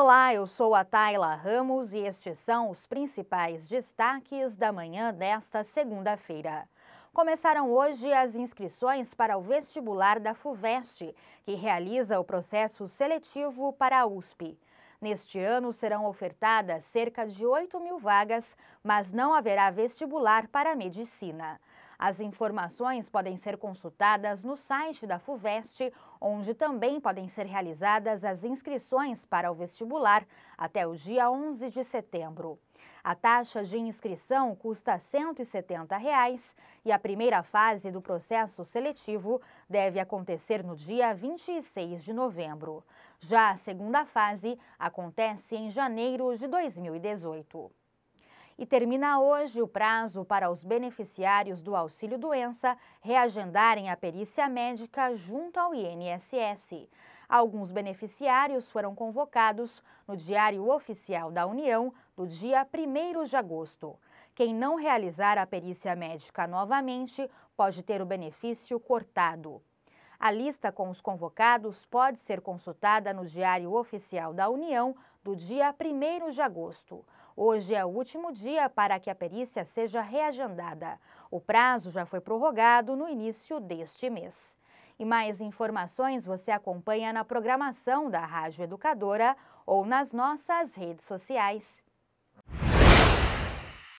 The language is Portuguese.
Olá, eu sou a Tayla Ramos e estes são os principais destaques da manhã desta segunda-feira. Começaram hoje as inscrições para o vestibular da FUVEST, que realiza o processo seletivo para a USP. Neste ano serão ofertadas cerca de 8 mil vagas, mas não haverá vestibular para medicina. As informações podem ser consultadas no site da FUVEST, onde também podem ser realizadas as inscrições para o vestibular até o dia 11 de setembro. A taxa de inscrição custa R$ 170 reais e a primeira fase do processo seletivo deve acontecer no dia 26 de novembro. Já a segunda fase acontece em janeiro de 2018. E termina hoje o prazo para os beneficiários do auxílio-doença reagendarem a perícia médica junto ao INSS. Alguns beneficiários foram convocados no Diário Oficial da União do dia 1 de agosto. Quem não realizar a perícia médica novamente pode ter o benefício cortado. A lista com os convocados pode ser consultada no Diário Oficial da União do dia 1 de agosto. Hoje é o último dia para que a perícia seja reagendada. O prazo já foi prorrogado no início deste mês. E mais informações você acompanha na programação da Rádio Educadora ou nas nossas redes sociais.